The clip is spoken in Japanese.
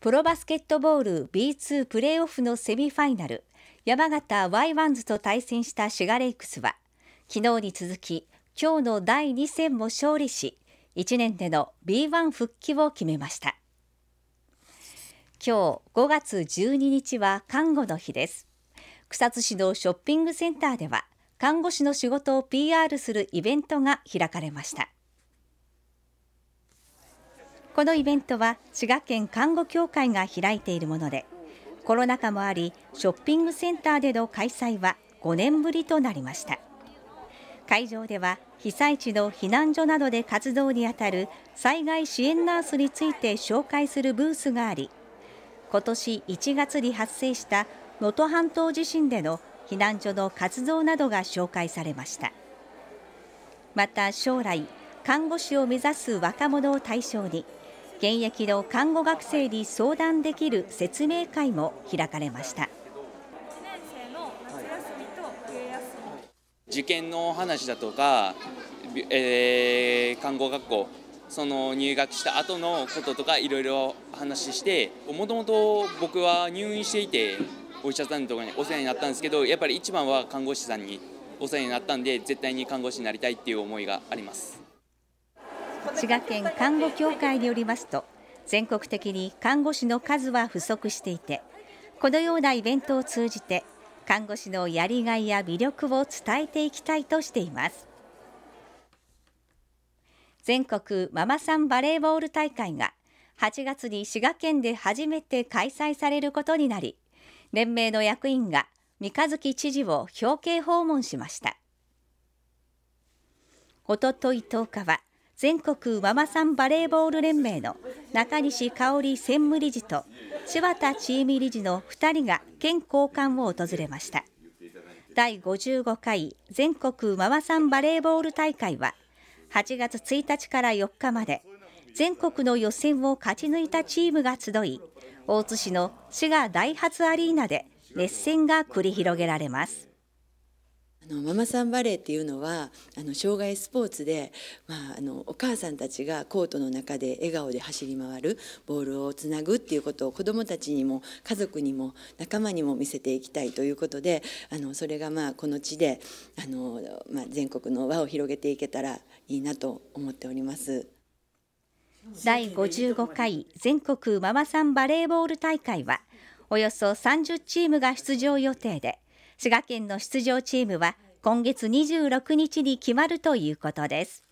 プロバスケットボール B2 プレーオフのセミファイナル山形ワイワンズと対戦したシュガレイクスは昨日に続き今日の第2戦も勝利し1年での B1 復帰を決めました今日5月12日は看護の日です草津市のショッピングセンターでは看護師の仕事を PR するイベントが開かれましたこのイベントは滋賀県看護協会が開いているものでコロナ禍もありショッピングセンターでの開催は5年ぶりとなりました会場では被災地の避難所などで活動にあたる災害支援ナースについて紹介するブースがあり今年1月に発生した能登半島地震での避難所の活動などが紹介されましたまた将来看護師を目指す若者を対象に現役の看護学生に相談できる説明会も開かれました受験の話だとか、えー、看護学校その入学した後のこととかいろいろ話してもともと僕は入院していてお医者さんとかにお世話になったんですけどやっぱり一番は看護師さんにお世話になったんで絶対に看護師になりたいっていう思いがあります。滋賀県看護協会によりますと全国的に看護師の数は不足していてこのようなイベントを通じて看護師のやりがいや魅力を伝えていきたいとしています全国ママさんバレーボール大会が8月に滋賀県で初めて開催されることになり連盟の役員が三日月知事を表敬訪問しましたおととい10日は全国ママさんバレーボール連盟の中西香織専務理事と柴田チーム理事の2人が県交換を訪れました第55回全国ママさんバレーボール大会は8月1日から4日まで全国の予選を勝ち抜いたチームが集い大津市の滋賀ダイハツアリーナで熱戦が繰り広げられますあのママさんバレーっていうのはあの障害スポーツで、まあ、あのお母さんたちがコートの中で笑顔で走り回るボールをつなぐっていうことを子どもたちにも家族にも仲間にも見せていきたいということであのそれがまあこの地であの、まあ、全国の輪を広げていけたらいいなと思っております。第55回全国ママさんバレーボール大会はおよそ30チームが出場予定で滋賀県の出場チームは今月26日に決まるということです